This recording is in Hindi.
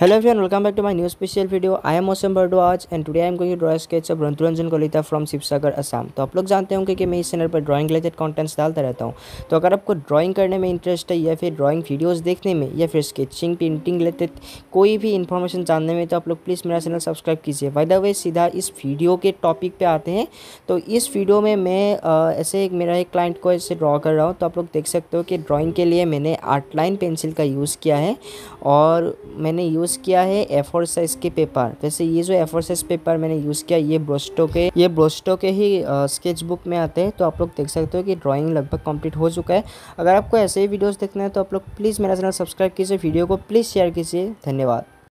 hello friend welcome back to my new special video I am Mausam बर्डो आज and I am going to draw a sketch of Ranturanjan Kolita from तो आप लोग जानते होंगे कि मैं इस चैनल पर ड्राइंग रिलेटेड कंटेंट्स डालता रहता हूँ तो अगर आपको ड्राइंग करने में इंटरेस्ट है या फिर ड्राइंग वीडियोज देखने में या फिर स्केचिंग पेंटिंग रिलेटेड कोई भी इन्फॉर्मेशन जानने में तो आप लोग प्लीज़ मेरा चैनल सब्सक्राइब कीजिए वाई द वे सीधा इस वीडियो के टॉपिक पर आते हैं तो इस वीडियो में मैं ऐसे एक मेरा एक क्लाइंट को ऐसे ड्रॉ कर रहा हूँ तो आप लोग देख सकते हो कि ड्रॉइंग के लिए मैंने आर्ट लाइन पेंसिल का यूज़ किया है और मैंने यूज़ यूज़ किया है ए फोर साइज़ के पेपर वैसे ये जो ए फोर साइज़ पेपर मैंने यूज़ किया ये ब्रोस्टो के ये ब्रोस्टो के ही स्केच बुक में आते हैं तो आप लोग देख सकते हो कि ड्राइंग लगभग कंप्लीट हो चुका है अगर आपको ऐसे ही वीडियोज़ देखना है तो आप लोग प्लीज़ मेरा चैनल सब्सक्राइब कीजिए वीडियो को प्लीज़ शेयर कीजिए धन्यवाद